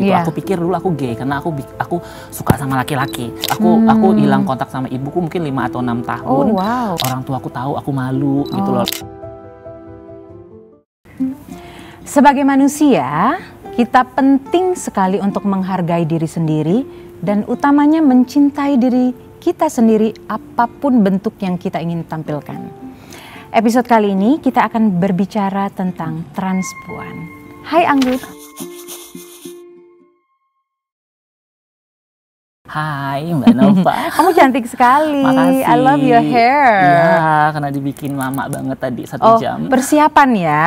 gitu. Yeah. Aku pikir dulu aku gay karena aku aku suka sama laki-laki. Aku hmm. aku hilang kontak sama ibuku mungkin 5 atau enam tahun. Oh, wow. Orang tua aku tahu aku malu gitu oh. gitu loh. Sebagai manusia, kita penting sekali untuk menghargai diri sendiri dan utamanya mencintai diri kita sendiri apapun bentuk yang kita ingin tampilkan. Episode kali ini kita akan berbicara tentang transpuan. Hai Anggut. Hai Mbak Nova. Kamu cantik sekali. Makasih. I love your hair. Iya, karena dibikin lama banget tadi satu oh, jam. Persiapan ya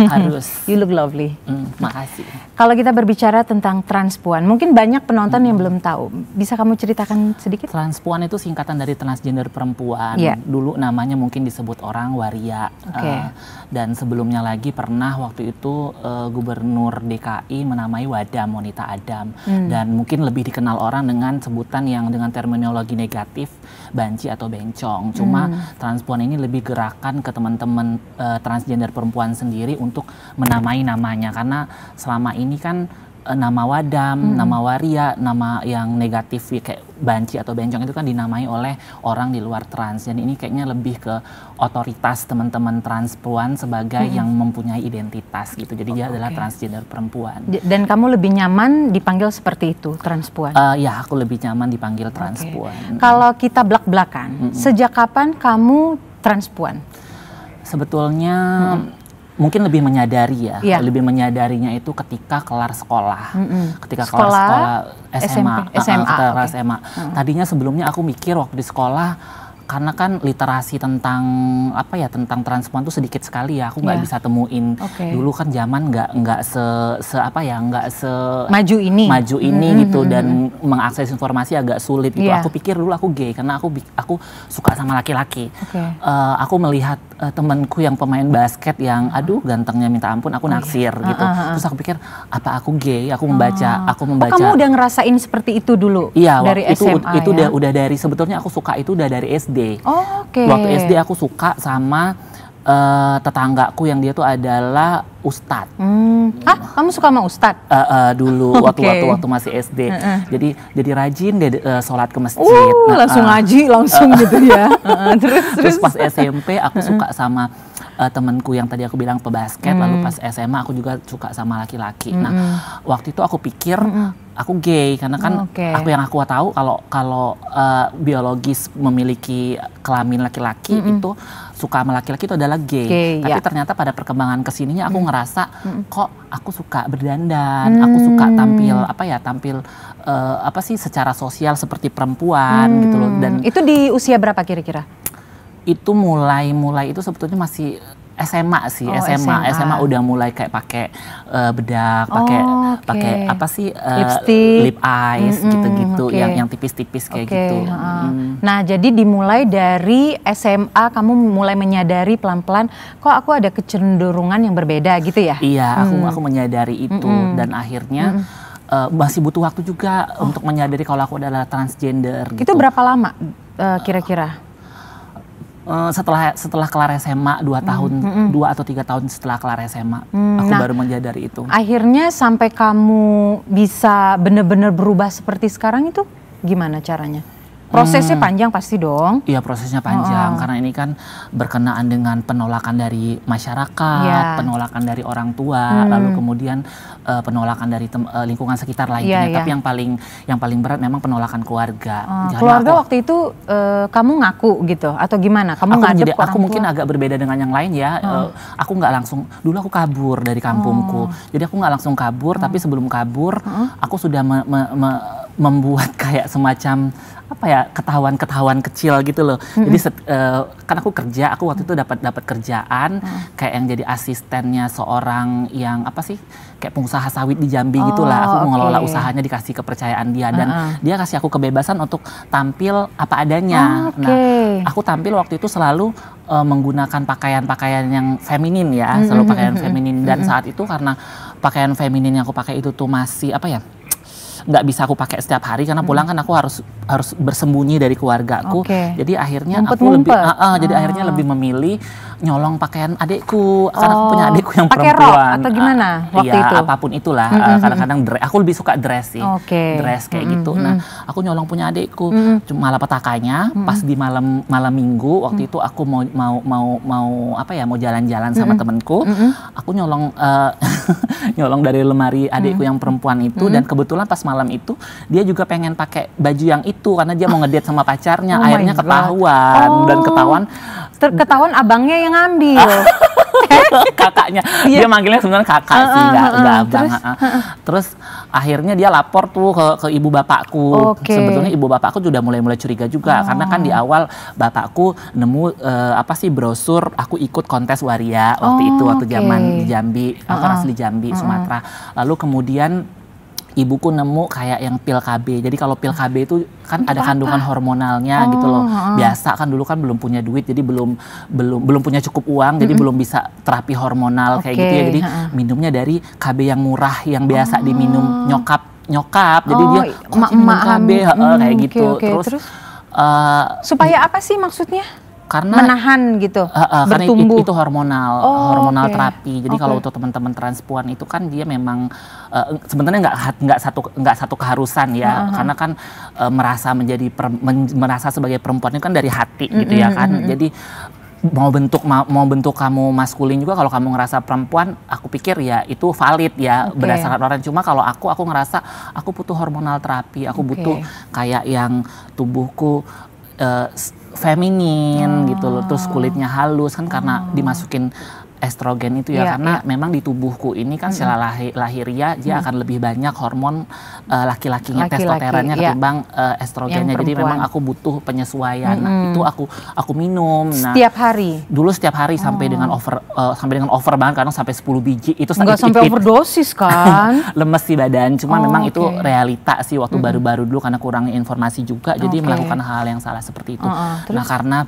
harus. you look lovely. Mm, makasih. Kalau kita berbicara tentang transpuan, mungkin banyak penonton mm. yang hmm. belum tahu. Bisa kamu ceritakan sedikit? Transpuan itu singkatan dari transgender perempuan. Yeah. Dulu namanya mungkin disebut orang waria. Okay. Uh, eh, dan sebelumnya lagi pernah waktu itu uh, Gubernur DKI menamai Wadam monita Adam mm. dan mungkin lebih dikenal orang dengan sebutan yang dengan terminologi negatif banci atau bencong. Cuma mm. transpuan ini lebih gerakan ke teman-teman uh, transgender perempuan sendiri untuk menamai namanya karena selama ini kan eh, nama wadam, hmm. nama waria, nama yang negatif ya, kayak banci atau bencong itu kan dinamai oleh orang di luar trans. Dan ini kayaknya lebih ke otoritas teman-teman trans transpuan sebagai hmm. yang mempunyai identitas gitu. Jadi oh, dia okay. adalah transgender perempuan. Dan kamu lebih nyaman dipanggil seperti itu, transpuan? Uh, eh, ya, aku lebih nyaman dipanggil trans Okay. Kalau kita belak-belakan, hmm. sejak kapan kamu trans transpuan? Sebetulnya hmm mungkin lebih menyadari ya, ya, lebih menyadarinya itu ketika kelar sekolah, mm -hmm. ketika sekolah, kelar sekolah SMA, SMP, SMA, uh, ketika okay. SMA. Mm -hmm. Tadinya sebelumnya aku mikir waktu di sekolah karena kan literasi tentang apa ya tentang transpuan itu sedikit sekali ya aku nggak yeah. bisa temuin okay. dulu kan zaman nggak nggak se, se apa ya nggak se maju ini maju ini mm -hmm. gitu dan mengakses informasi agak sulit gitu yeah. aku pikir dulu aku gay karena aku aku suka sama laki-laki okay. uh, eh, aku melihat uh, temanku yang pemain basket yang aduh gantengnya minta ampun aku oh, iya. naksir ah, gitu uh, uh, uh. terus aku pikir apa aku gay aku membaca uh. aku oh, membaca oh, kamu udah ngerasain seperti itu dulu iya dari SMA, itu itu udah ya? udah dari sebetulnya aku suka itu udah dari SD SD. Oh, Oke. Okay. Waktu SD aku suka sama uh, tetanggaku yang dia tuh adalah Ustad, Hmm. Ah, kamu suka sama Ustad? Uh, eh, uh, eh, dulu waktu-waktu waktu, masih SD. Uh -uh. Jadi jadi rajin deh uh, sholat ke masjid. Uh, nah, langsung uh, ngaji langsung uh, gitu ya. Uh, terus, terus terus pas SMP aku uh, suka sama uh, temanku yang tadi aku bilang pebasket mm. lalu hmm. pas SMA aku juga suka sama laki-laki. Nah, hmm. Nah, waktu itu aku pikir hmm. aku gay karena kan hmm, okay. aku yang aku tahu kalau kalau uh, biologis memiliki kelamin laki-laki hmm. itu suka sama laki-laki itu adalah gay. gay Tapi ya. ternyata pada perkembangan kesininya aku mm ngerasa hmm. kok aku suka berdandan, hmm. aku suka hmm. tampil apa ya tampil uh, apa sih secara sosial seperti perempuan hmm. gitu loh dan hmm. itu di usia berapa kira-kira? Itu mulai mulai itu sebetulnya masih SMA sih, oh, SMA. SMA, SMA udah mulai kayak pakai uh, bedak, oh, pakai oh, okay. pakai apa sih uh, lipstick, lip eyes mm-hmm, gitu-gitu okay. yang yang tipis-tipis kayak okay. gitu. Uh. Mm. Nah, jadi dimulai dari SMA kamu mulai menyadari pelan-pelan kok aku ada kecenderungan yang berbeda gitu ya? Iya, aku mm. aku menyadari itu mm-hmm. dan akhirnya mm-hmm uh, masih butuh waktu juga oh. untuk menyadari kalau aku adalah transgender. Gitu. Itu berapa lama kira-kira? Uh, uh, setelah setelah kelar SMA dua hmm, tahun -hmm. dua atau tiga tahun setelah kelar SMA mm, aku nah, baru menyadari itu akhirnya sampai kamu bisa benar-benar berubah seperti sekarang itu gimana caranya Prosesnya hmm. panjang pasti dong. Iya prosesnya panjang oh. karena ini kan berkenaan dengan penolakan dari masyarakat, yeah. penolakan dari orang tua, hmm. lalu kemudian uh, penolakan dari tem uh, lingkungan sekitar lainnya. Yeah, Tapi iya. yang paling yang paling berat memang penolakan keluarga. Oh, keluarga aku, waktu itu uh, kamu ngaku gitu atau gimana? Kamu nggak ada Aku tua. mungkin agak berbeda dengan yang lain ya. Hmm. Uh, aku nggak langsung dulu aku kabur dari kampungku. Hmm. Jadi aku nggak langsung kabur, hmm. tapi oh. sebelum kabur hmm. aku sudah me, me, me, membuat kayak semacam apa ya ketahuan-ketahuan kecil gitu loh. Mm-hmm. Jadi uh, kan aku kerja, aku waktu itu dapat dapat kerjaan mm-hmm. kayak yang jadi asistennya seorang yang apa sih kayak pengusaha sawit di Jambi gitu oh, gitulah. Aku okay. mengelola usahanya dikasih kepercayaan dia dan mm-hmm. dia kasih aku kebebasan untuk tampil apa adanya. Oh, ah, okay. Nah, aku tampil waktu itu selalu uh, menggunakan pakaian-pakaian yang feminin ya, selalu pakaian feminin dan mm-hmm. saat itu karena pakaian feminin yang aku pakai itu tuh masih apa ya? nggak bisa aku pakai setiap hari karena pulang kan aku harus harus bersembunyi dari keluargaku. Okay. Jadi akhirnya Mumpet -mumpet. aku lebih uh, uh, jadi ah. akhirnya lebih memilih nyolong pakaian adikku oh. karena aku punya oh, adikku yang pakai perempuan rok atau gimana uh, waktu ya, itu apapun itulah mm -hmm. Eh, uh, kadang aku lebih suka dress sih okay. dress kayak mm -hmm. gitu nah aku nyolong punya adikku mm -hmm. cuma petakanya mm -hmm. pas di malam malam minggu waktu mm -hmm. itu aku mau mau mau mau apa ya mau jalan-jalan sama mm -hmm. temanku mm -hmm. aku nyolong uh, nyolong dari lemari adikku mm -hmm. yang perempuan itu mm -hmm. dan kebetulan pas malam itu dia juga pengen pakai baju yang itu karena dia mau ngedate sama pacarnya oh akhirnya ketahuan oh. dan ketahuan ketahuan abangnya yang ngambil. Eh? kakaknya. Iya. Dia manggilnya sebenarnya kakak uh, sih, enggak uh, uh, abang. Terus, terus akhirnya dia lapor tuh ke, ke ibu bapakku. Okay. Sebetulnya ibu bapakku sudah mulai-mulai curiga juga oh. karena kan di awal bapakku nemu uh, apa sih brosur aku ikut kontes waria waktu oh, itu waktu oh, okay. zaman di Jambi, aku asli Jambi, Sumatera. Lalu kemudian ibuku nemu kayak yang pil KB. Jadi kalau pil KB itu kan ada kandungan hormonalnya oh, gitu loh. Oh, oh. Biasa kan dulu kan belum punya duit jadi belum belum belum punya cukup uang mm -hmm. jadi belum bisa terapi hormonal okay. kayak gitu ya. Jadi minumnya dari KB yang murah yang biasa oh. diminum nyokap nyokap. Jadi oh, dia emak-emak KB hmm, kayak gitu. Okay, okay. Terus, Terus uh, supaya apa sih maksudnya? karena menahan gitu uh, uh, itu, itu hormonal oh, hormonal okay. terapi jadi okay. kalau untuk teman-teman transpuan itu kan dia memang uh, sebenarnya nggak nggak satu nggak satu keharusan ya uh -huh. karena kan uh, merasa menjadi per, men, merasa sebagai perempuan itu kan dari hati mm -hmm. gitu ya kan mm -hmm. jadi mau bentuk mau, mau bentuk kamu maskulin juga kalau kamu ngerasa perempuan aku pikir ya itu valid ya okay. berdasarkan orang cuma kalau aku aku ngerasa aku butuh hormonal terapi aku okay. butuh kayak yang tubuhku eh, feminin gitu loh terus ah. kulitnya halus kan karena dimasukin estrogen itu ya, yeah, karena yeah. memang di tubuhku ini kan mm -hmm. lahir, lahiria dia mm -hmm. akan lebih banyak hormon uh, laki-lakinya laki -laki, testosteronnya yeah. ketimbang uh, estrogennya. Jadi memang aku butuh penyesuaian. Mm -hmm. Nah, itu aku aku minum. Nah, setiap hari. Dulu setiap hari oh. sampai dengan oh. over uh, sampai dengan over banget karena sampai 10 biji itu Enggak sampai it, it, overdosis kan. lemes di badan. Cuma oh, memang okay. itu realita sih waktu baru-baru mm -hmm. dulu karena kurang informasi juga jadi okay. melakukan hal yang salah seperti itu. Uh -uh. Nah, karena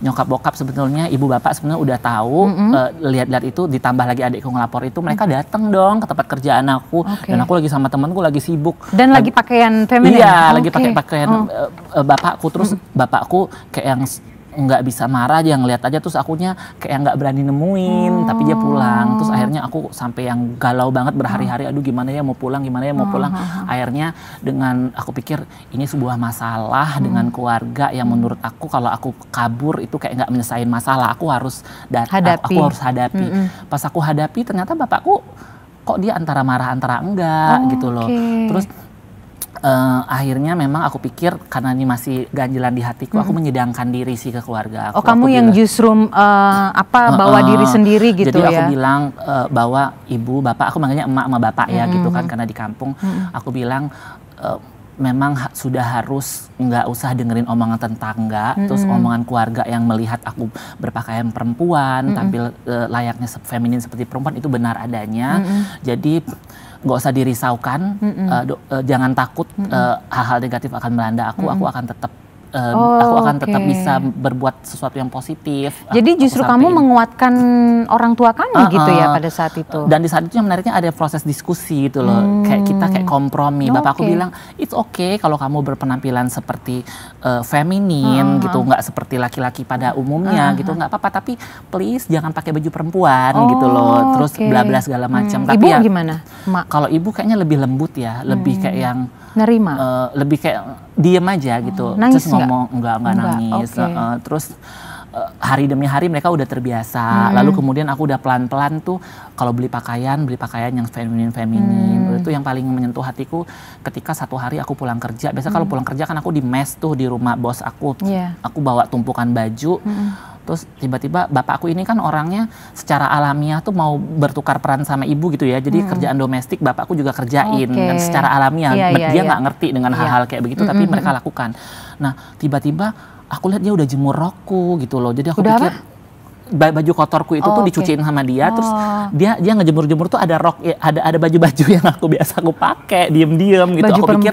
nyokap bokap sebetulnya ibu bapak sebenarnya udah tahu mm -hmm. uh, lihat-lihat itu ditambah lagi adikku ngelapor itu mereka hmm. datang dong ke tempat kerjaan aku okay. dan aku lagi sama temanku lagi sibuk dan lagi pakaian feminin iya okay. lagi pakai pakaian oh. Eh, eh, bapakku terus hmm. bapakku kayak yang nggak bisa marah yang ngeliat aja terus akunya kayak nggak berani nemuin hmm. tapi dia pulang terus oh. akhirnya aku sampai yang galau banget berhari-hari oh. aduh gimana ya mau pulang gimana ya mau oh, pulang hmm. akhirnya dengan aku pikir ini sebuah masalah hmm. dengan keluarga yang hmm. menurut aku kalau aku kabur itu kayak nggak menyelesaikan masalah aku harus datang aku, harus hadapi hmm, hmm. pas aku hadapi ternyata bapakku kok dia antara marah antara enggak oh, gitu loh okay. terus uh, akhirnya memang aku pikir karena ini masih ganjelan di hatiku, -hmm. aku menyedangkan diri sih ke keluarga aku. Oh, kamu aku yang justru uh, apa bawa uh, diri sendiri gitu jadi ya. Jadi aku bilang uh, eh, bahwa ibu, bapak, aku manggilnya emak sama bapak ya -hmm. gitu kan karena di kampung. -hmm. Aku bilang uh, memang ha sudah harus nggak usah dengerin omongan tetangga, mm -hmm. terus omongan keluarga yang melihat aku berpakaian perempuan, -hmm. tampil uh, layaknya feminin seperti perempuan itu benar adanya. -hmm. Jadi nggak usah dirisaukan, mm -mm. Uh, do, uh, jangan takut eh, hal-hal mm -mm. uh, negatif akan melanda aku, mm -mm. aku akan tetap um, oh, aku akan okay. tetap bisa berbuat sesuatu yang positif. Jadi aku, justru aku kamu menguatkan orang tua kamu uh, gitu ya pada saat itu. Dan di saat itu yang menariknya ada proses diskusi gitu loh. Hmm. Kayak kita kayak hmm. kompromi. Oh, Bapak okay. aku bilang, "It's okay kalau kamu berpenampilan seperti uh, feminin uh -huh. gitu, nggak seperti laki-laki pada umumnya uh -huh. gitu, nggak apa-apa, tapi please jangan pakai baju perempuan oh, gitu loh." Terus okay. bla bla segala hmm. macam. Hmm. Tapi ibu ya, gimana? Kalau ibu kayaknya lebih lembut ya, lebih hmm. kayak yang nerima. Uh, lebih kayak diem aja gitu. Oh, nangis Terus ngomong enggak enggak, enggak nangis. Okay. Uh, terus hari demi hari mereka udah terbiasa. Hmm. Lalu kemudian aku udah pelan-pelan tuh kalau beli pakaian, beli pakaian yang feminin feminin. Hmm. Itu yang paling menyentuh hatiku ketika satu hari aku pulang kerja. Biasa hmm. kalau pulang kerja kan aku di mes tuh di rumah bos aku. Yeah. Aku bawa tumpukan baju. Hmm terus tiba-tiba bapak aku ini kan orangnya secara alamiah tuh mau bertukar peran sama ibu gitu ya jadi hmm. kerjaan domestik bapakku juga kerjain okay. dan secara alamiah yeah, yeah, dia iya. nggak yeah. ngerti dengan iya. hal-hal yeah. kayak begitu mm -hmm. tapi hmm, mereka hmm. lakukan nah tiba-tiba aku lihat dia udah jemur rokku gitu loh jadi aku udah pikir apa? baju kotorku itu oh, tuh dicuciin sama dia oh. terus dia dia ngejemur-jemur tuh ada rok ya, ada ada baju-baju yang aku biasa aku pakai diem-diem gitu baju aku pikir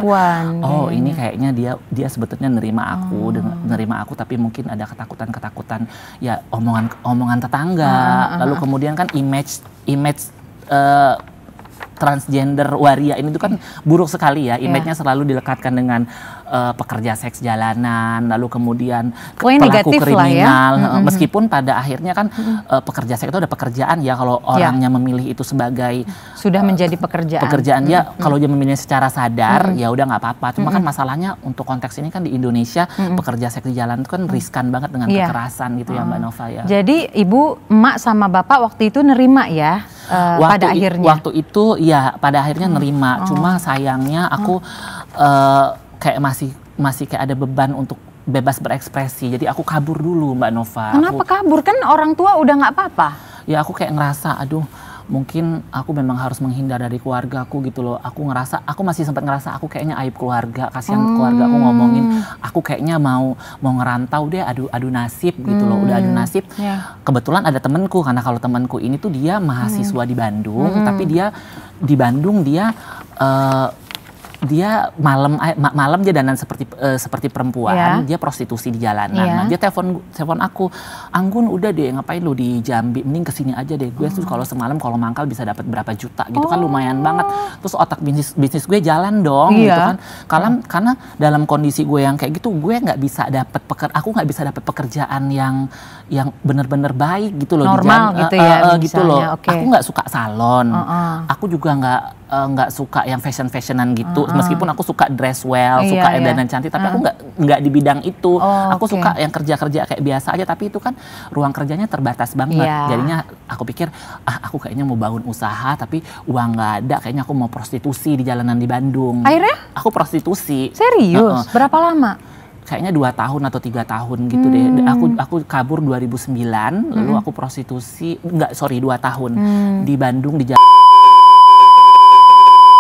oh ini kayaknya dia dia sebetulnya nerima aku oh. nerima aku tapi mungkin ada ketakutan-ketakutan ya omongan omongan tetangga ah, ah, ah, lalu kemudian kan image image uh, transgender waria ini tuh kan buruk sekali ya iya. image-nya yeah. selalu dilekatkan dengan uh, pekerja seks jalanan, lalu kemudian oh, pelaku ya. kriminal. ya. Mm-hmm. Meskipun pada akhirnya kan mm-hmm. uh, pekerja seks itu ada pekerjaan ya kalau ya. orangnya memilih itu sebagai sudah uh, menjadi pekerjaan. Pekerjaan mm-hmm. dia kalau dia memilih secara sadar mm-hmm. ya udah nggak apa-apa. Cuma mm-hmm. kan masalahnya untuk konteks ini kan di Indonesia mm-hmm. pekerja seks di jalan itu kan riskan banget dengan yeah. kekerasan gitu oh. ya Mbak Nova ya. Jadi ibu, emak sama bapak waktu itu nerima ya uh, waktu pada akhirnya. Waktu itu ya pada akhirnya nerima. Oh. Cuma sayangnya aku oh. uh, kayak masih masih kayak ada beban untuk bebas berekspresi. Jadi aku kabur dulu Mbak Nova. Kenapa aku, kabur? Kan orang tua udah nggak apa-apa. Ya aku kayak ngerasa, aduh mungkin aku memang harus menghindar dari keluarga aku gitu loh. Aku ngerasa, aku masih sempat ngerasa aku kayaknya aib keluarga, kasihan hmm. keluarga aku ngomongin, aku kayaknya mau mau ngerantau deh, adu adu nasib gitu hmm. loh, udah adu hmm. nasib. Yeah. Kebetulan ada temenku karena kalau temenku ini tuh dia mahasiswa hmm. di Bandung, hmm. tapi dia di Bandung dia uh, dia malam eh, malam dia danan seperti uh, seperti perempuan, yeah. dia prostitusi di jalanan. Yeah. Nah, dia telepon telepon aku, "Anggun, udah deh ngapain lu di Jambi? Mending kesini aja deh. Gue tuh oh. kalau semalam kalau mangkal bisa dapat berapa juta gitu kan, oh. kan lumayan banget. Terus otak bisnis bisnis gue jalan dong yeah. gitu kan. Karena yeah. karena dalam kondisi gue yang kayak gitu, gue nggak bisa dapat peker aku nggak bisa dapat pekerjaan yang yang benar-benar baik gitu loh Normal di gitu eh, ya. uh, gitu loh. Okay. Aku nggak suka salon. Uh -uh. Aku juga nggak Eh, nggak uh, suka yang fashion fashionan gitu uh -huh. meskipun aku suka dress well yeah, suka yeah. Iya. dan cantik tapi uh aku mm. nggak nggak di bidang itu oh, aku okay. suka yang kerja kerja kayak biasa aja tapi itu kan ruang kerjanya terbatas banget yeah. jadinya aku pikir ah aku kayaknya mau bangun usaha tapi uang nggak ada kayaknya aku mau prostitusi di jalanan di Bandung akhirnya aku prostitusi serius uh -uh. berapa lama kayaknya dua tahun atau tiga tahun gitu hmm. deh. Aku aku kabur 2009, hmm. lalu aku prostitusi, nggak sorry dua tahun hmm. di Bandung di Jakarta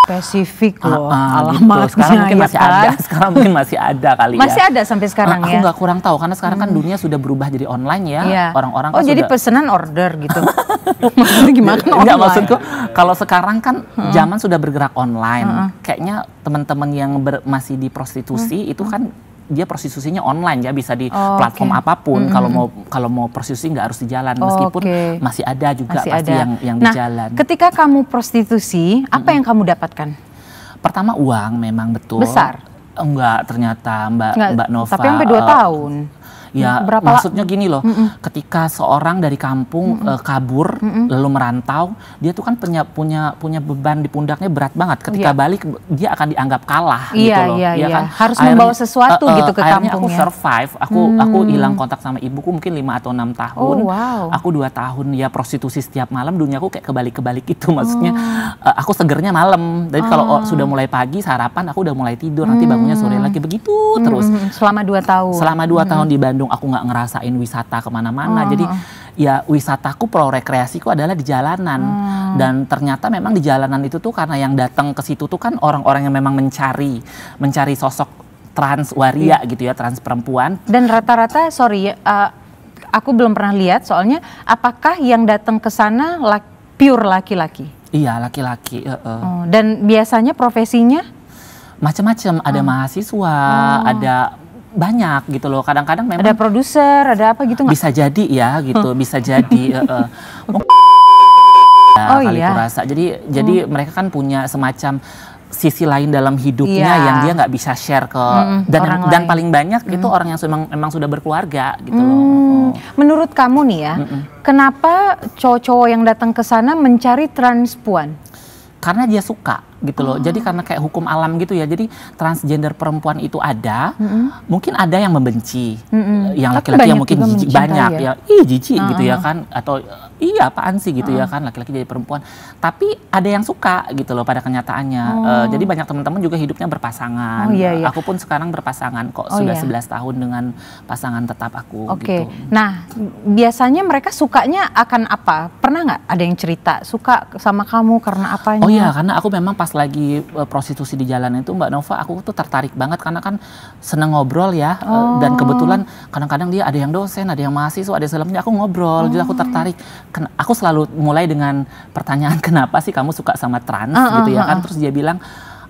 spesifik ah, loh uh, ah, uh, alamatnya. Gitu. Sekarang mungkin masih ya ada, kan? sekarang mungkin masih ada kali masih ya. Masih ada sampai ah, sekarang uh, ya. Aku nggak kurang tahu karena sekarang kan hmm. dunia sudah berubah jadi online ya. orang iya. Orang-orang Oh, kan jadi sudah... pesanan order gitu. maksudnya gimana? Enggak maksudku kalau sekarang kan hmm. zaman sudah bergerak online. Hmm. Kayaknya teman-teman yang masih di prostitusi hmm. itu kan dia prostitusinya online ya bisa di oh, platform okay. apapun mm -hmm. kalau mau kalau mau prostitusi nggak harus di jalan meskipun okay. masih ada juga masih pasti ada. yang yang nah, di jalan. ketika kamu prostitusi apa mm -hmm. yang kamu dapatkan? Pertama uang memang betul. Besar. Enggak ternyata Mbak Enggak, Mbak Nova. Tapi sampai 2 uh, eh, tahun. Ya, berapa maksudnya gini loh. Mm -mm. Ketika seorang dari kampung mm -mm. Uh, kabur mm -mm. lalu merantau, dia tuh kan punya punya punya beban di pundaknya berat banget. Ketika yeah. balik dia akan dianggap kalah yeah, gitu loh. Iya, yeah, yeah. kan harus akhirnya, membawa sesuatu uh, uh, gitu ke kampungnya. aku survive, aku hmm. aku hilang kontak sama ibuku mungkin lima atau enam tahun. Oh, wow. Aku dua tahun ya prostitusi setiap malam duniaku kayak kebalik-kebalik itu maksudnya oh. uh, aku segernya malam. Jadi oh. kalau oh. sudah mulai pagi sarapan aku udah mulai tidur, nanti bangunnya sore hmm. lagi begitu terus. Hmm, hmm, Selama dua tahun. Selama dua tahun di Bandung Bandung, aku nggak ngerasain wisata kemana-mana. Oh. Jadi ya wisataku pro rekreasiku adalah di jalanan hmm. dan ternyata memang di jalanan itu tuh karena yang datang ke situ tuh kan orang-orang yang memang mencari mencari sosok trans waria hmm. gitu ya trans perempuan dan rata-rata sorry uh, aku belum pernah lihat soalnya apakah yang datang ke sana la pure laki-laki iya laki-laki uh -uh. dan biasanya profesinya macam-macam ada hmm. mahasiswa hmm. ada banyak gitu loh. Kadang-kadang memang ada produser, ada apa gitu nggak? Bisa jadi ya gitu, hmm. bisa jadi. uh, uh, oh iya. kurasa. Jadi hmm. jadi mereka kan punya semacam sisi lain dalam hidupnya yeah. yang dia nggak bisa share ke hmm, hmm, dan orang dan lain. paling banyak hmm. itu orang yang memang emang sudah berkeluarga gitu hmm. loh. Menurut kamu nih ya, hmm mm kenapa cowok-cowok yang datang ke sana mencari transpuan? Karena dia suka gitu loh. Oh. Jadi hmm. karena kayak hukum alam gitu ya. Jadi transgender perempuan itu ada, mm -hmm. mungkin ada yang membenci, mm -hmm. yang laki-laki yang mungkin jijik banyak ya, ya ih jijik uh -huh. gitu ya ah. kan atau iya apaan sih gitu uh -huh. ya ah. kan laki-laki jadi perempuan. Tapi ada yang suka gitu loh pada kenyataannya. Oh. Uh, jadi banyak teman-teman juga hidupnya berpasangan. Oh, iya, iya. Aku pun sekarang berpasangan kok oh, sudah iya. 11 tahun dengan pasangan tetap aku okay. gitu. Nah, biasanya mereka sukanya akan apa? Pernah nggak ada yang cerita suka sama kamu karena apanya? Oh iya, karena aku memang pas lagi e, prostitusi di jalan itu Mbak Nova aku tuh tertarik banget karena kan seneng ngobrol ya e, oh. dan kebetulan kadang-kadang dia ada yang dosen, ada yang mahasiswa, ada sebelumnya aku ngobrol, oh. jadi aku oh. tertarik. Ken aku selalu mulai dengan pertanyaan kenapa sih kamu suka sama trans uh, gitu uh, ya uh, kan ah, terus dia bilang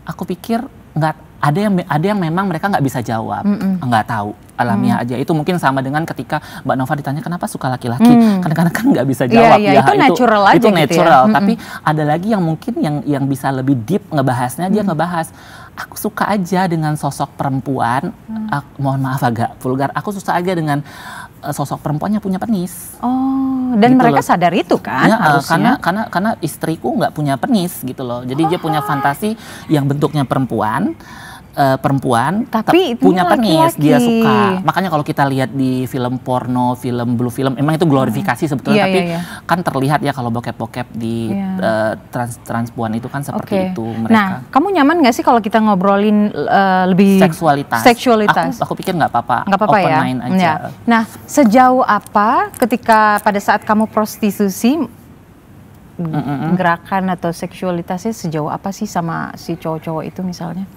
aku pikir nggak ada yang ada yang memang mereka nggak bisa jawab, nggak mm -mm. tahu alamiah hmm. aja itu mungkin sama dengan ketika Mbak Nova ditanya kenapa suka laki-laki hmm. karena kadang kan nggak bisa iya, jawab yeah, yeah. ya itu natural itu, aja itu natural gitu ya. Hmm, tapi hmm. ada lagi yang mungkin yang yang bisa lebih deep ngebahasnya dia hmm. ngebahas aku suka aja dengan sosok perempuan hmm. aku, mohon maaf agak vulgar aku suka aja dengan e, sosok perempuannya punya penis oh dan gitu mereka loh. sadar itu kan ya, harusnya. karena karena karena istriku nggak punya penis gitu loh jadi oh. dia punya oh. fantasi yang bentuknya perempuan uh, perempuan tapi punya penis dia suka makanya kalau kita lihat di film porno film blue film emang itu glorifikasi hmm. sebetulnya yeah, tapi yeah, yeah. kan terlihat ya kalau bokep-bokep di yeah. Iya. uh, trans transpuan itu kan seperti okay. itu nah, mereka nah kamu nyaman nggak sih kalau kita ngobrolin uh, lebih seksualitas seksualitas aku, aku pikir nggak apa-apa nggak apa-apa ya mind iya. aja. Yeah. nah sejauh apa ketika pada saat kamu prostitusi Mm -mm. gerakan atau seksualitasnya sejauh apa sih sama si cowok-cowok itu misalnya?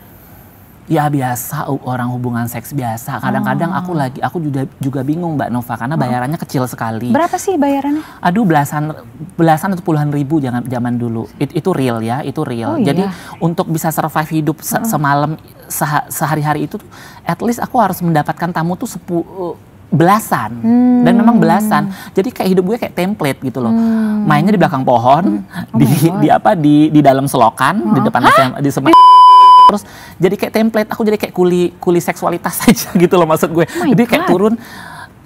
Ya biasa orang hubungan seks biasa. Kadang-kadang aku oh. lagi aku juga juga bingung Mbak Nova karena bayarannya kecil sekali. Berapa sih bayarannya? Aduh belasan belasan atau puluhan ribu jangan zaman dulu. It, itu real ya, itu real. Oh, Jadi iya. untuk bisa survive hidup se semalam sehari-hari itu at least aku harus mendapatkan tamu tuh sepuluh belasan hmm. dan memang hmm. belasan jadi kayak hidup gue kayak template gitu loh hmm. mainnya di belakang pohon oh di di apa di di dalam selokan oh. di depan di semak terus jadi kayak template aku jadi kayak kuli kuli seksualitas aja gitu loh maksud gue oh jadi God. kayak turun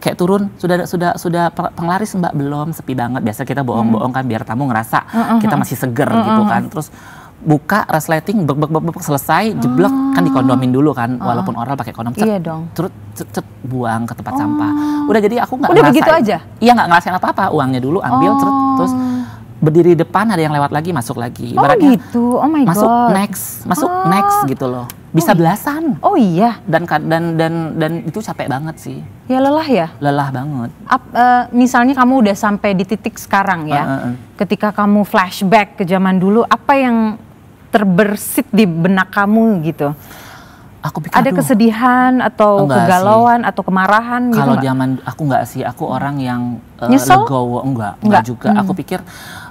kayak turun sudah sudah sudah penglaris mbak belum sepi banget biasa kita bohong-bohong kan biar tamu ngerasa uh -huh. kita uh-uh. masih seger uh -huh. gitu kan terus buka resleting bek bek bek, bek selesai jeblok oh. kan dikondomin dulu kan uh-uh. walaupun oral pakai kondom cet, iya dong. terus cet, cet, buang ke tempat sampah oh. udah jadi aku nggak udah begitu aja iya nggak ngerasain apa apa uangnya dulu ambil cet, terus oh berdiri depan ada yang lewat lagi masuk lagi. Oh, Ibaratnya oh gitu, oh my masuk god. Masuk next, masuk oh. next gitu loh. Bisa oh. belasan. Oh iya. Dan dan dan dan itu capek banget sih. Ya lelah ya. Lelah banget. Ap, uh, misalnya kamu udah sampai di titik sekarang ya, uh, uh, uh. ketika kamu flashback ke zaman dulu, apa yang terbersit di benak kamu gitu? aku pikir ada kesedihan atau kegalauan sih. atau kemarahan gitu kalau zaman aku nggak sih aku hmm. orang yang uh, legowo enggak enggak, enggak juga hmm. aku pikir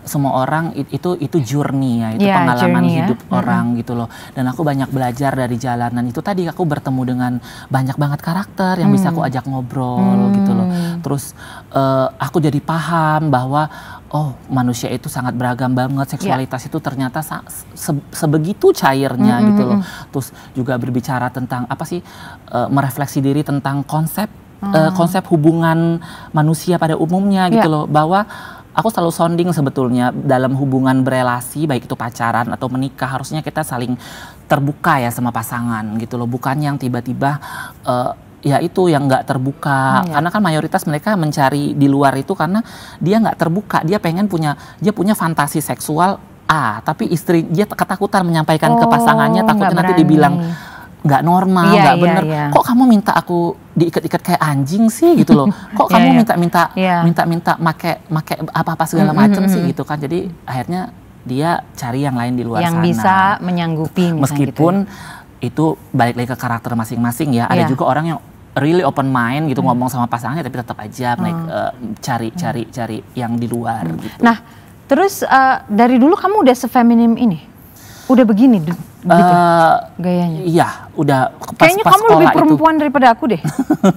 semua orang itu itu journey ya itu yeah, pengalaman journey, ya. hidup ya. orang hmm. gitu loh dan aku banyak belajar dari jalanan itu tadi aku bertemu dengan banyak banget karakter yang hmm. bisa aku hmm. ajak ngobrol hmm. gitu loh terus uh, aku jadi paham bahwa oh manusia itu sangat beragam banget ya. seksualitas yeah. itu ternyata se sebegitu cairnya mm -hmm. gitu loh terus juga berbicara tentang apa sih e, merefleksi diri tentang konsep hmm. e, konsep hubungan manusia pada umumnya yeah. gitu ya. loh bahwa aku selalu sounding sebetulnya dalam hubungan berelasi baik itu pacaran atau menikah harusnya kita saling terbuka ya sama pasangan gitu loh bukan yang tiba-tiba eh, ya itu yang nggak terbuka hmm, ya. karena kan mayoritas mereka mencari di luar itu karena dia nggak terbuka dia pengen punya dia punya fantasi seksual A tapi istri dia ketakutan menyampaikan oh, ke pasangannya takutnya nanti dibilang nggak normal, iya, nggak yeah, bener. Yeah. Kok kamu minta aku diikat-ikat kayak anjing sih gitu loh? Kok kamu minta-minta iya. yeah. minta-minta make make apa-apa segala macam sih gitu kan? Jadi akhirnya dia cari yang lain di luar yang sana. Yang bisa menyanggupi gitu ya. meskipun gitu. itu balik lagi ke karakter masing-masing ya. Ada yeah. juga orang yang really open mind gitu hmm. ngomong sama pasangannya tapi tetap aja hmm. like, uh, eh, cari hmm. cari cari yang di luar hmm. gitu. Nah, terus uh, dari dulu kamu udah sefeminim ini? Udah begini Gitu, uh, gayanya. Iya, udah pas, Kayaknya pas kamu lebih perempuan itu. daripada aku deh.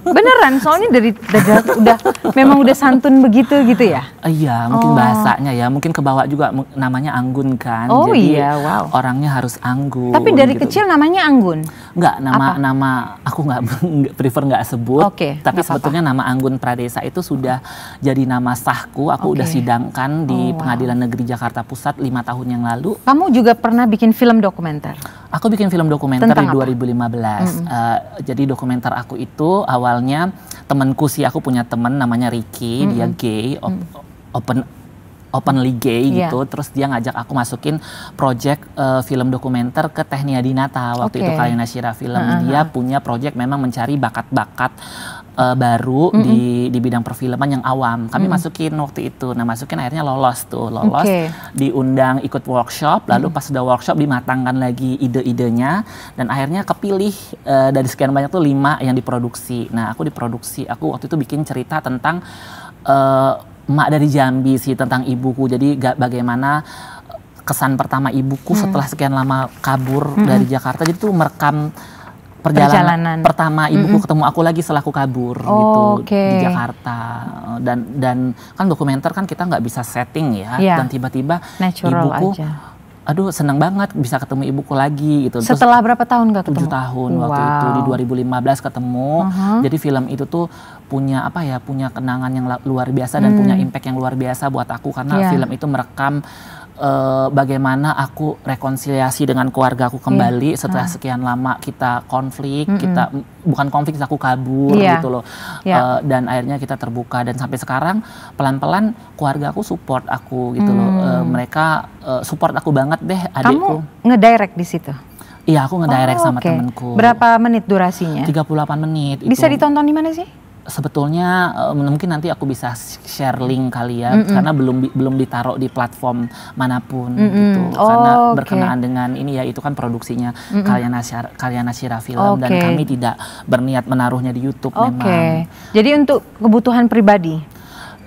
Beneran, soalnya dari, dari udah memang udah santun begitu gitu ya. Uh, iya, mungkin oh. bahasanya ya, mungkin kebawa juga namanya Anggun kan. Oh Jadi iya, wow. Orangnya harus anggun. Tapi dari gitu. kecil namanya Anggun. Enggak, nama apa? nama aku nggak prefer nggak sebut. Oke. Okay, Tapi gak sebetulnya apa -apa. nama Anggun Pradesa itu sudah jadi nama sahku. Aku okay. udah sidangkan di oh, wow. Pengadilan Negeri Jakarta Pusat lima tahun yang lalu. Kamu juga pernah bikin film dokumenter? dokumenter? Aku bikin film dokumenter Tentang di 2015. Mm-hmm. Uh, jadi dokumenter aku itu awalnya temanku sih aku punya teman namanya Ricky, mm-hmm. dia gay, op- mm open openly gay yeah. gitu. Terus dia ngajak aku masukin project uh, film dokumenter ke Tehnia Dinata waktu okay. itu Kalina Syira Film. Uh -huh. Dia punya project memang mencari bakat-bakat uh, baru mm -hmm. di di bidang perfilman yang awam. Kami mm -hmm. masukin waktu itu. Nah, masukin akhirnya lolos tuh, lolos okay. diundang ikut workshop, lalu mm -hmm. pas sudah workshop dimatangkan lagi ide-idenya dan akhirnya kepilih uh, dari sekian banyak tuh lima yang diproduksi. Nah, aku diproduksi. Aku waktu itu bikin cerita tentang uh, eh, mak dari Jambi sih tentang ibuku. Jadi gak, bagaimana kesan pertama ibuku -hmm. setelah sekian lama kabur -hmm. dari Jakarta. Jadi tuh merekam perjalanan, perjalanan. pertama ibuku mm -hmm. ketemu aku lagi selaku kabur oh, gitu okay. di Jakarta eh, dan dan kan dokumenter kan kita nggak bisa setting ya yeah. dan tiba-tiba ibuku aja aduh seneng banget bisa ketemu ibuku lagi gitu. Setelah Terus, berapa tahun gak ketemu? 7 tahun wow. waktu itu di 2015 ketemu. Uh -huh. Jadi film itu tuh punya apa ya, punya kenangan yang luar biasa hmm. dan punya impact yang luar biasa buat aku karena yeah. film itu merekam uh, bagaimana aku rekonsiliasi dengan keluarga aku iya. kembali yeah. setelah ah. sekian lama kita konflik, mm -hmm. kita bukan konflik aku kabur yeah. gitu loh. Yeah. Iya. Uh, dan akhirnya kita terbuka dan sampai sekarang pelan-pelan keluarga aku support aku gitu mm. loh. Uh, mereka uh, support aku banget deh adikku. Kamu ngedirect di situ. Iya, aku ngedirect oh, sama okay. temenku. Berapa menit durasinya? 38 menit. Bisa ditonton di mana sih? sebetulnya uh, mungkin nanti aku bisa share link kali ya mm -mm. karena belum belum ditaruh di platform manapun mm -mm. gitu oh, karena okay. berkenaan dengan ini ya itu kan produksinya mm -mm. Kalian Nasir Kalian Nasira Film okay. dan kami tidak berniat menaruhnya di YouTube okay. memang. Jadi untuk kebutuhan pribadi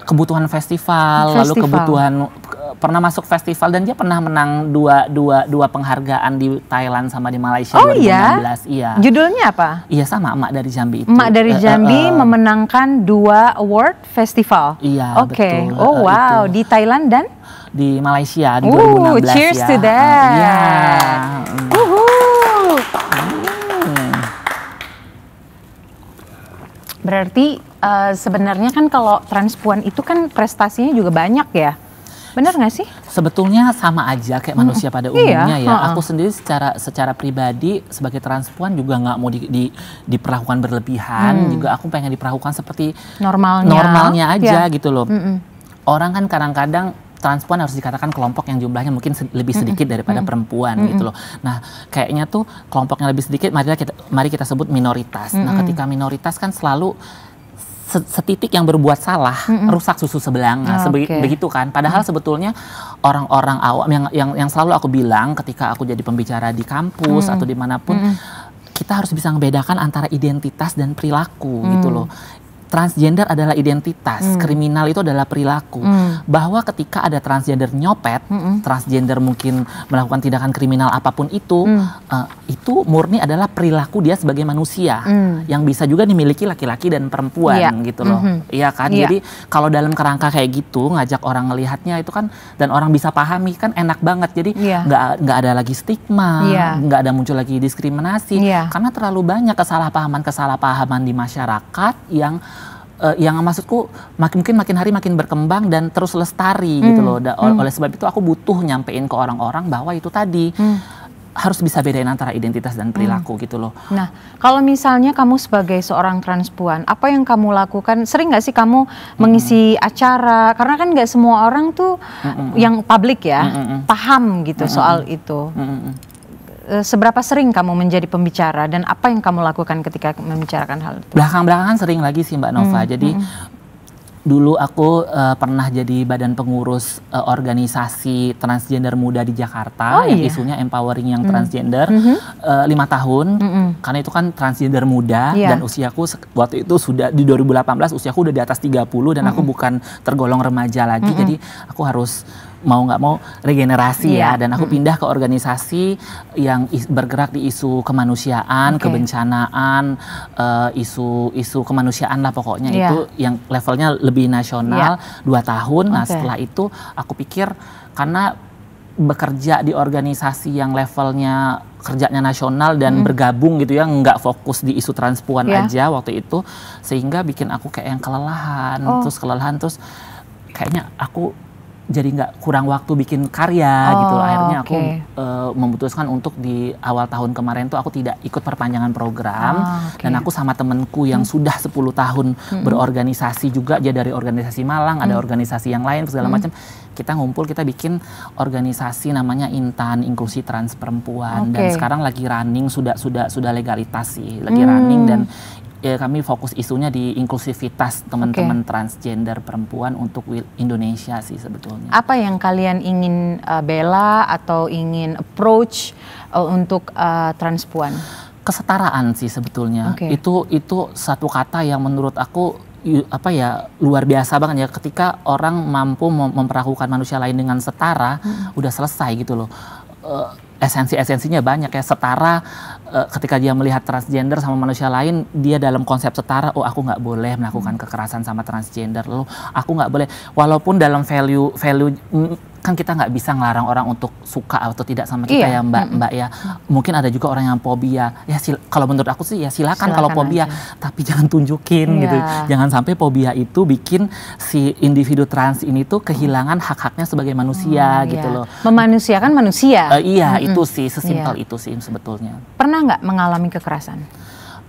kebutuhan festival, festival. lalu kebutuhan pernah masuk festival dan dia pernah menang dua dua dua penghargaan di Thailand sama di Malaysia oh, 2016. Iya? iya. Judulnya apa? Iya sama Emak dari Jambi itu. Emak dari eh, eh, Jambi uh, uh, uh. memenangkan dua award festival. Iya, Oke. Okay. Betul, oh wow, itu. di Thailand dan di Malaysia di Ooh, 2016 cheers ya. to that. Uh, yeah. Iya. Berarti uh, sebenarnya kan kalau transpuan itu kan prestasinya juga banyak ya. Benar nggak sih? Sebetulnya sama aja kayak manusia pada umumnya iya. ya. Aku sendiri secara secara pribadi sebagai transpuan juga nggak mau di, di diperlakukan berlebihan. Hmm. Juga aku pengen diperlakukan seperti normalnya normalnya aja ya. gitu loh. Mm-mm. Orang kan kadang-kadang transpuan harus dikatakan kelompok yang jumlahnya mungkin lebih sedikit daripada mm -mm. perempuan mm -mm. gitu loh. Nah, kayaknya tuh kelompoknya lebih sedikit mari kita mari kita sebut minoritas. Mm -mm. Nah, ketika minoritas kan selalu setitik yang berbuat salah mm -mm. rusak susu sebelanga nah, oh, okay. begitu kan padahal mm. sebetulnya orang-orang awam yang, yang yang selalu aku bilang ketika aku jadi pembicara di kampus mm. atau dimanapun mm. kita harus bisa membedakan antara identitas dan perilaku gitu mm. gitu loh transgender adalah identitas, hmm. kriminal itu adalah perilaku. Hmm. Bahwa ketika ada transgender nyopet, hmm. transgender mungkin melakukan tindakan kriminal apapun itu, hmm. uh, itu murni adalah perilaku dia sebagai manusia hmm. yang bisa juga dimiliki laki-laki dan perempuan yeah. gitu loh. Mm -hmm. Iya kan? Yeah. Jadi kalau dalam kerangka kayak gitu ngajak orang ngelihatnya itu kan dan orang bisa pahami kan enak banget. Jadi iya. nggak yeah. nggak ada lagi stigma, iya. nggak yeah. ada muncul lagi diskriminasi yeah. karena terlalu banyak kesalahpahaman-kesalahpahaman di masyarakat yang uh, yang maksudku makin mungkin makin hari makin berkembang dan terus lestari gitu hmm. gitu loh. Da, hmm. Oleh sebab itu aku butuh nyampein ke orang-orang bahwa itu tadi hmm. harus bisa bedain antara identitas dan hmm. perilaku hmm. gitu loh. Nah, kalau misalnya kamu sebagai seorang transpuan, apa yang kamu lakukan? Sering nggak sih kamu hmm. mengisi acara? Karena kan nggak semua orang tuh hmm. hmm, hmm. yang publik ya hmm. paham gitu hmm. soal itu. Hmm. Eh, seberapa sering kamu menjadi pembicara dan apa yang kamu lakukan ketika membicarakan hal itu? Belakang-belakangan sering lagi sih Mbak Nova. Hmm. Jadi hmm dulu aku uh, pernah jadi badan pengurus uh, organisasi transgender muda di Jakarta oh, yang iya? isunya empowering yang mm. transgender -hmm. uh, lima tahun hmm, -hmm. karena itu kan transgender muda yeah. dan usiaku waktu itu sudah di 2018 usiaku udah di atas 30 dan -hmm. aku hmm. bukan tergolong remaja lagi -hmm. jadi aku harus mau nggak mau regenerasi yeah. ya iya. dan aku pindah ke organisasi yang is, bergerak di isu kemanusiaan, okay. kebencanaan, isu-isu eh, isu kemanusiaan lah pokoknya yeah. itu yang levelnya lebih nasional iya. dua tahun tahun. Okay. setelah itu aku pikir karena bekerja di organisasi yang levelnya kerjanya nasional dan hmm. bergabung gitu ya nggak fokus di isu transpuan yeah. aja waktu itu sehingga bikin aku kayak yang kelelahan oh. terus kelelahan terus kayaknya aku jadi nggak kurang waktu bikin karya gitu. oh, gitu loh. akhirnya okay. aku e, memutuskan untuk di awal tahun kemarin tuh aku tidak ikut perpanjangan program oh, okay. dan aku sama temenku yang hmm. sudah 10 tahun hmm. berorganisasi juga dia dari organisasi Malang hmm. ada organisasi yang lain segala hmm. macam kita ngumpul kita bikin organisasi namanya Intan Inklusi Trans Perempuan okay. dan sekarang lagi running sudah sudah sudah legalitas sih lagi hmm. running dan ya kami fokus isunya di inklusivitas teman-teman okay. transgender perempuan untuk Indonesia sih sebetulnya. Apa yang kalian ingin uh, bela atau ingin approach uh, untuk uh, transpuan? Kesetaraan sih sebetulnya. Okay. Itu itu satu kata yang menurut aku apa ya luar biasa banget ya ketika orang mampu mem memperlakukan manusia lain dengan setara hmm. udah selesai gitu loh uh, esensi esensinya banyak ya setara Eh, ketika dia melihat transgender sama manusia lain dia dalam konsep setara oh aku nggak boleh melakukan hmm. kekerasan sama transgender loh aku nggak boleh walaupun dalam value value mm, kan kita nggak bisa ngelarang orang untuk suka atau tidak sama kita iya. ya mbak hmm. mbak ya mungkin ada juga orang yang fobia ya sil kalau menurut aku sih ya silakan, kalau fobia aja. tapi jangan tunjukin yeah. gitu jangan sampai fobia itu bikin si individu trans ini tuh kehilangan hak haknya sebagai manusia hmm, gitu iya. loh memanusiakan manusia uh, iya -hmm. itu hmm. sih sesimpel yeah. itu sih sebetulnya pernah pernah nggak mengalami kekerasan?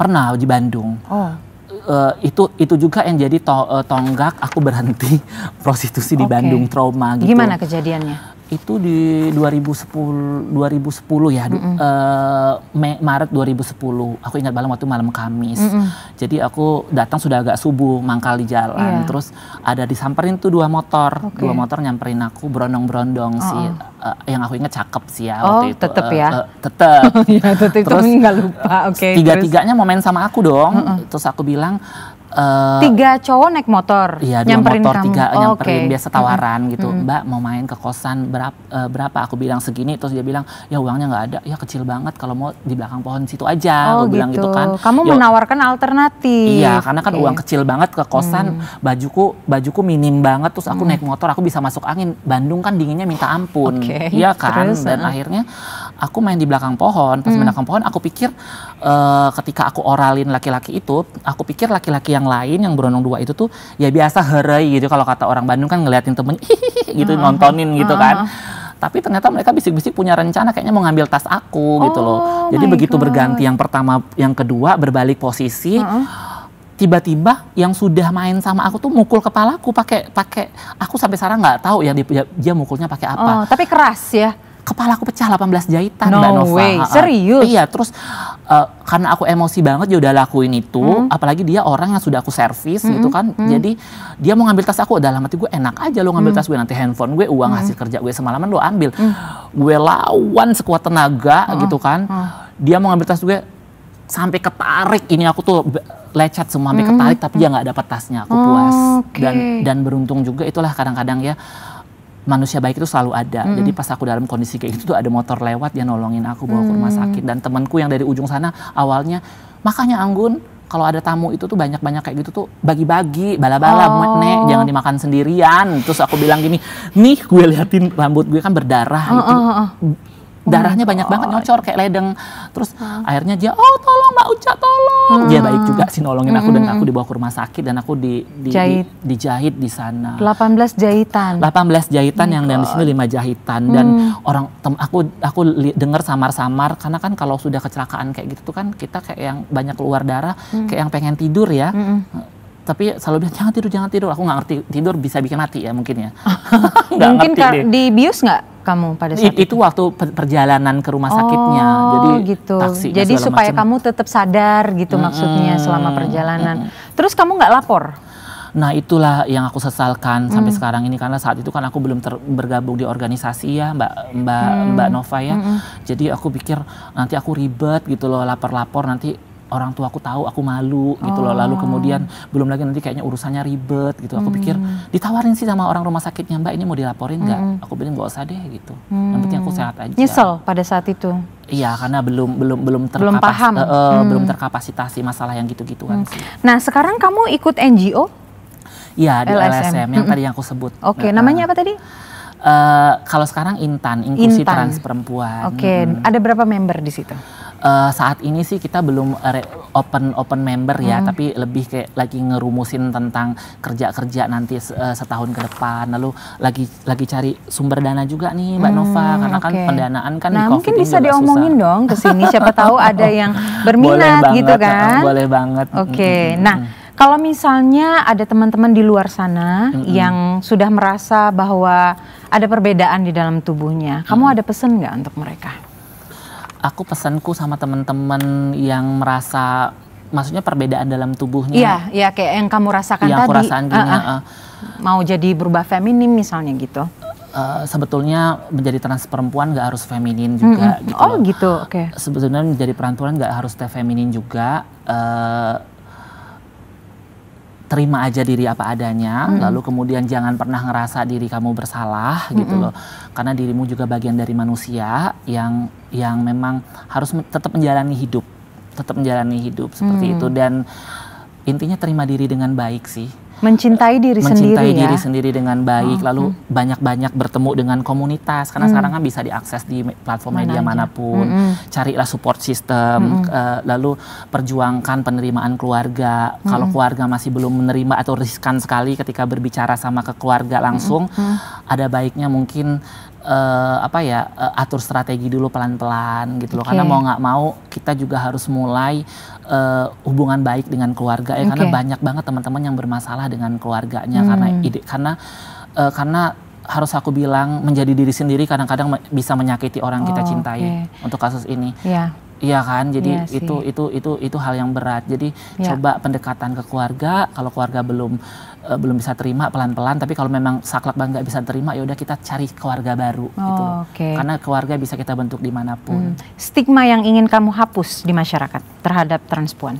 Pernah di Bandung. Oh. Uh, itu itu juga yang jadi to, uh, tonggak aku berhenti prostitusi okay. di Bandung trauma gitu. Gimana kejadiannya? itu di 2010 2010 ya mm -mm. uh, Mei, Maret 2010 aku ingat banget waktu malam Kamis mm -mm. jadi aku datang sudah agak subuh mangkal di jalan yeah. terus ada disamperin tuh dua motor okay. dua motor nyamperin aku berondong-berondong oh. sih oh. uh, eh, yang aku ingat cakep sih ya oh, itu tetep eh, ya uh, tetep ya tetep terus nggak lupa oke okay, tiga tiganya terus. mau main sama aku dong mm -mm. terus aku bilang uh, tiga cowok naik motor iya dua nyamperin motor kamu. tiga oh, nyamperin okay. biasa tawaran mm-hmm. gitu mbak mau main ke kosan berapa uh, eh, berapa aku bilang segini terus dia bilang ya uangnya nggak ada ya kecil banget kalau mau di belakang pohon situ aja oh, aku gitu. bilang gitu kan kamu Yo, ya, menawarkan alternatif iya karena kan okay. uang kecil banget ke kosan mm. bajuku bajuku minim banget terus aku mm. naik motor aku bisa masuk angin Bandung kan dinginnya minta ampun okay. iya kan terus, dan uh. akhirnya aku main di belakang pohon pas di mm. belakang pohon aku pikir uh, ketika aku oralin laki-laki itu aku pikir laki-laki yang lain yang berondong dua itu tuh ya biasa herai gitu kalau kata orang Bandung kan ngeliatin temen gitu uh nontonin gitu uh kan tapi ternyata mereka bisik-bisik punya rencana kayaknya mau ngambil tas aku oh, gitu loh oh, jadi begitu God. berganti yang pertama yang kedua berbalik posisi uh tiba-tiba yang sudah main sama aku tuh mukul kepalaku pakai pakai aku sampai sekarang nggak tahu ya dia, dia mukulnya pakai apa. Oh, tapi keras ya kepala aku pecah 18 jahitan no Mbak Nova. Way. Serius? Iya, terus uh, karena aku emosi banget ya udah lakuin itu, hmm. apalagi dia orang yang sudah aku servis hmm. gitu kan. Hmm, hmm. Jadi dia mau ngambil tas aku, udah lama gue enak aja lo ngambil hmm. tas gue nanti handphone gue, uang hmm. hasil kerja gue semalaman lo ambil. Hmm. Gue lawan sekuat tenaga hmm. gitu kan. Hmm. Dia mau ngambil tas gue sampai ketarik ini aku tuh lecet semua sampai hmm, ketarik hmm. tapi dia hmm. nggak dapat tasnya aku puas okay. dan dan beruntung juga itulah kadang-kadang ya manusia baik itu selalu ada. Mm Jadi pas aku dalam kondisi kayak gitu tuh ada motor lewat dia nolongin aku bawa ke rumah mm. sakit dan temanku yang dari ujung sana awalnya makanya Anggun kalau ada tamu itu tuh banyak-banyak kayak gitu tuh bagi-bagi, bala-bala, oh. nek jangan dimakan sendirian. Terus aku bilang gini, nih gue liatin rambut gue kan berdarah. Oh, gitu. oh, oh. oh, oh. Oh darahnya oh banyak banget nyocor kayak ledeng terus huh? akhirnya dia oh tolong mbak Uca tolong hmm. dia baik juga sih nolongin aku hmm. dan aku dibawa ke rumah sakit dan aku di, di, Jahit. di dijahit di sana 18 jahitan 18 jahitan oh yang dan di sini lima jahitan dan mm. orang tem, aku aku dengar samar-samar karena kan kalau sudah kecelakaan kayak gitu tuh kan kita kayak yang banyak keluar darah hmm. kayak yang pengen tidur ya hmm tapi selalu bilang jangan tidur jangan tidur aku nggak ngerti tidur bisa bikin mati ya mungkin ya mungkin di bius nggak kamu pada saat itu? Itu waktu perjalanan ke rumah sakitnya. Oh, jadi gitu. Jadi supaya macam. kamu tetap sadar gitu mm -hmm. maksudnya selama perjalanan. Mm -hmm. Terus kamu nggak lapor? Nah itulah yang aku sesalkan mm. sampai sekarang ini karena saat itu kan aku belum ter bergabung di organisasi ya Mbak Mbak mm. Mbak Nova ya. Mm -hmm. Jadi aku pikir nanti aku ribet gitu loh lapor-lapor nanti orang tua aku tahu aku malu gitu loh lalu oh. kemudian belum lagi nanti kayaknya urusannya ribet gitu aku hmm. pikir ditawarin sih sama orang rumah sakitnya mbak ini mau dilaporin nggak hmm. aku bilang gak usah deh gitu hmm. yang penting aku sehat aja nyesel pada saat itu iya karena belum belum belum terkapas, belum paham uh, hmm. belum terkapasitasi masalah yang gitu-gituan hmm. sih nah sekarang kamu ikut NGO Iya di LSM, LSM yang hmm. tadi yang aku sebut oke okay. uh, eh, namanya apa tadi Uh, kalau sekarang Intan, inklusi Intan. trans perempuan. Oke, okay. hmm. ada berapa member di situ? uh, saat ini sih kita belum eh, open open member ya, hmm. tapi lebih kayak lagi ngerumusin tentang kerja-kerja nanti uh, setahun ke depan. Lalu lagi lagi cari sumber dana juga nih Mbak hmm, Nova karena okay. kan pendanaan kan nah, di mungkin bisa diomongin susah. dong ke sini siapa tahu ada yang berminat boleh gitu banget, gitu kan. Ah, boleh banget. Oke. Okay. Hmm. Nah, kalau misalnya ada teman-teman di luar sana mm -hmm. yang sudah merasa bahwa ada perbedaan di dalam tubuhnya, mm -hmm. kamu ada pesan nggak untuk mereka? aku pesanku sama teman-teman yang merasa maksudnya perbedaan dalam tubuhnya. Iya, iya kayak yang kamu rasakan yang tadi. Yang aku rasakan gini, uh, uh. Uh, mau jadi berubah feminim misalnya gitu. Uh, sebetulnya menjadi trans perempuan gak harus feminin juga. Mm -hmm. gitu. Oh gitu, oke. Okay. Sebetulnya menjadi perempuan gak harus teh feminin juga. Uh, terima aja diri apa adanya, hmm. lalu kemudian jangan pernah ngerasa diri kamu bersalah gitu hmm. gitu loh, karena dirimu juga bagian dari manusia yang yang memang harus tetap menjalani hidup, tetap menjalani hidup seperti hmm. itu dan intinya terima diri dengan baik sih mencintai diri mencintai sendiri diri ya? sendiri dengan baik oh, lalu hmm. banyak-banyak bertemu dengan komunitas karena hmm. sekarang kan bisa diakses di platform Mana media aja. manapun hmm. carilah support system hmm. uh, lalu perjuangkan penerimaan keluarga hmm. kalau keluarga masih belum menerima atau riskan sekali ketika berbicara sama ke keluarga langsung hmm. Hmm. ada baiknya mungkin uh, apa ya uh, atur strategi dulu pelan-pelan gitu loh okay. karena mau nggak mau kita juga harus mulai uh, hubungan baik dengan keluarga ya okay. karena banyak banget teman-teman yang bermasalah dengan keluarganya hmm. karena ide karena uh, karena harus aku bilang menjadi diri sendiri kadang-kadang bisa menyakiti orang oh, kita cintai okay. untuk kasus ini. Yeah. Iya kan, jadi ya itu itu itu itu hal yang berat. Jadi ya. coba pendekatan ke keluarga. Kalau keluarga belum uh, belum bisa terima pelan-pelan, tapi kalau memang saklek bangga nggak bisa terima, ya udah kita cari keluarga baru. Oh, gitu. Okay. Karena keluarga bisa kita bentuk dimanapun. Hmm. Stigma yang ingin kamu hapus di masyarakat terhadap transpuan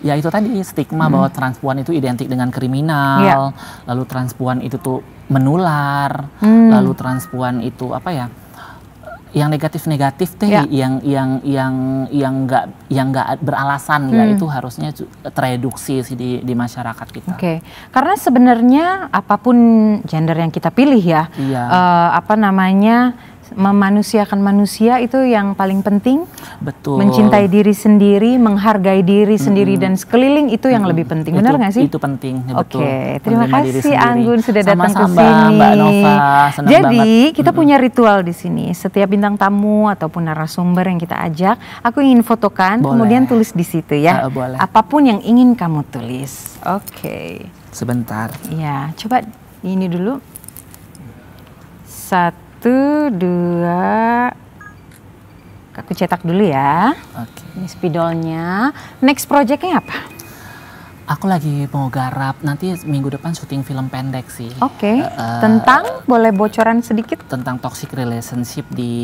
ya itu tadi stigma hmm. bahwa transpuan itu identik dengan kriminal, ya. lalu transpuan itu tuh menular, hmm. lalu transpuan itu apa ya yang negatif-negatif teh yeah. yang yang yang yang enggak yang enggak beralasan nggak hmm. itu harusnya tereduksi sih di di masyarakat kita. Oke, okay. karena sebenarnya apapun gender yang kita pilih ya, iya. uh, apa namanya memanusiakan manusia itu yang paling penting. Betul. Mencintai diri sendiri, menghargai diri hmm sendiri dan sekeliling itu yang hmm lebih penting. Benar nggak sih? Itu penting. Ya, Oke, Oke, terima kasih Anggun sudah Sama datang ke sini. Mbak Nova, Jadi banget. kita punya ritual di sini. Setiap bintang tamu ataupun narasumber yang kita ajak, aku ingin fotokan, boleh. kemudian tulis di situ ya. Uh, boleh. Apapun yang ingin kamu tulis. Oke. Okay. Sebentar. Ya, coba ini dulu. Satu satu, dua, aku cetak dulu ya. Oke. Okay. Ini spidolnya. Next projectnya apa? Aku lagi mau garap. Nanti minggu depan syuting film pendek sih. Oke. Okay. Uh, eh, eh, tentang uh, boleh bocoran sedikit? Tentang toxic relationship di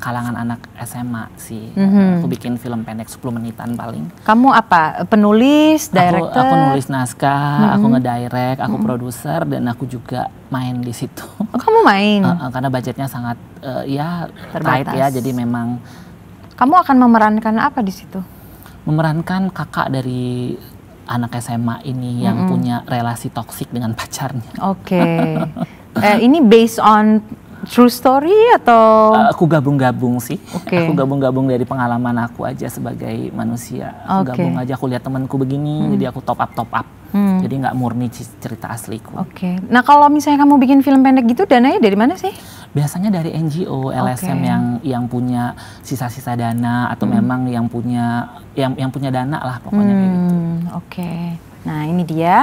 kalangan anak SMA sih. Mm -hmm. Aku bikin film pendek 10 menitan paling. Kamu apa? Penulis, director? Aku, aku nulis naskah, mm -hmm. aku mhm. ngedirect, aku mm -hmm. produser dan aku juga main di situ. Oh, kamu main? Uh, uh, karena budgetnya sangat uh, ya Terbatas. ya. Jadi memang Kamu akan memerankan apa di situ? memerankan kakak dari anak SMA ini yang mm -hmm. punya relasi toksik dengan pacarnya. Oke. Okay. eh, ini based on true story atau? Uh, aku gabung-gabung sih. Okay. Aku gabung-gabung dari pengalaman aku aja sebagai manusia. Aku okay. gabung aja aku lihat temanku begini, mm. jadi aku top up top up Hmm. Jadi nggak murni cerita asliku. Oke. Okay. Nah kalau misalnya kamu bikin film pendek gitu, dananya dari mana sih? Biasanya dari NGO, LSM okay. yang yang punya sisa-sisa dana atau hmm. memang yang punya yang yang punya dana lah pokoknya gitu. hmm. gitu. Oke. Okay. Nah ini dia.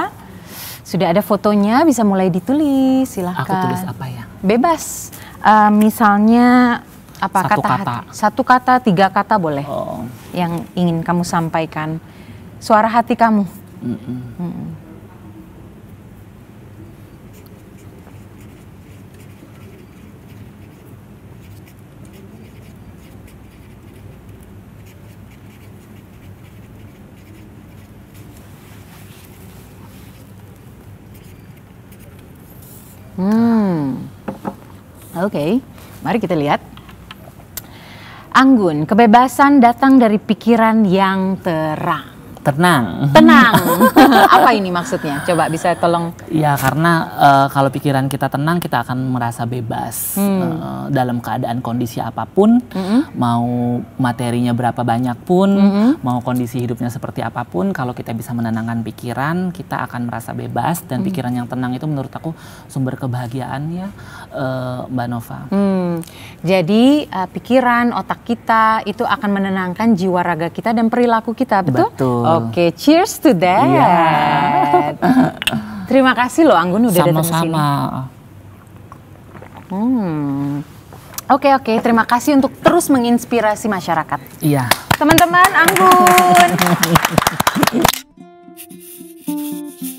Sudah ada fotonya, bisa mulai ditulis. Silahkan. Aku tulis apa ya? Bebas. Uh, misalnya apa satu kata, kata. satu kata, tiga kata boleh. Oh. Yang ingin kamu sampaikan. Suara hati kamu. Mm -mm. Mm Hmm. Oke, okay. mari kita lihat. Anggun, kebebasan datang dari pikiran yang terang tenang. Tenang. Apa ini maksudnya? Coba bisa tolong. Ya karena uh, kalau pikiran kita tenang, kita akan merasa bebas hmm. uh, dalam keadaan kondisi apapun, mm -hmm. mau materinya berapa banyak pun, mm -hmm. mau kondisi hidupnya seperti apapun, kalau kita bisa menenangkan pikiran, kita akan merasa bebas dan mm. pikiran yang tenang itu menurut aku sumber kebahagiaan ya, uh, Mbak Nova. Hmm. Jadi uh, pikiran, otak kita itu akan menenangkan jiwa raga kita dan perilaku kita, betul? Betul. Oke, okay, cheers to that. Yeah. Terima kasih loh Anggun udah datang sini. Sama-sama. Hmm. Oke okay, oke, okay. terima kasih untuk terus menginspirasi masyarakat. Iya. Teman-teman, Anggun.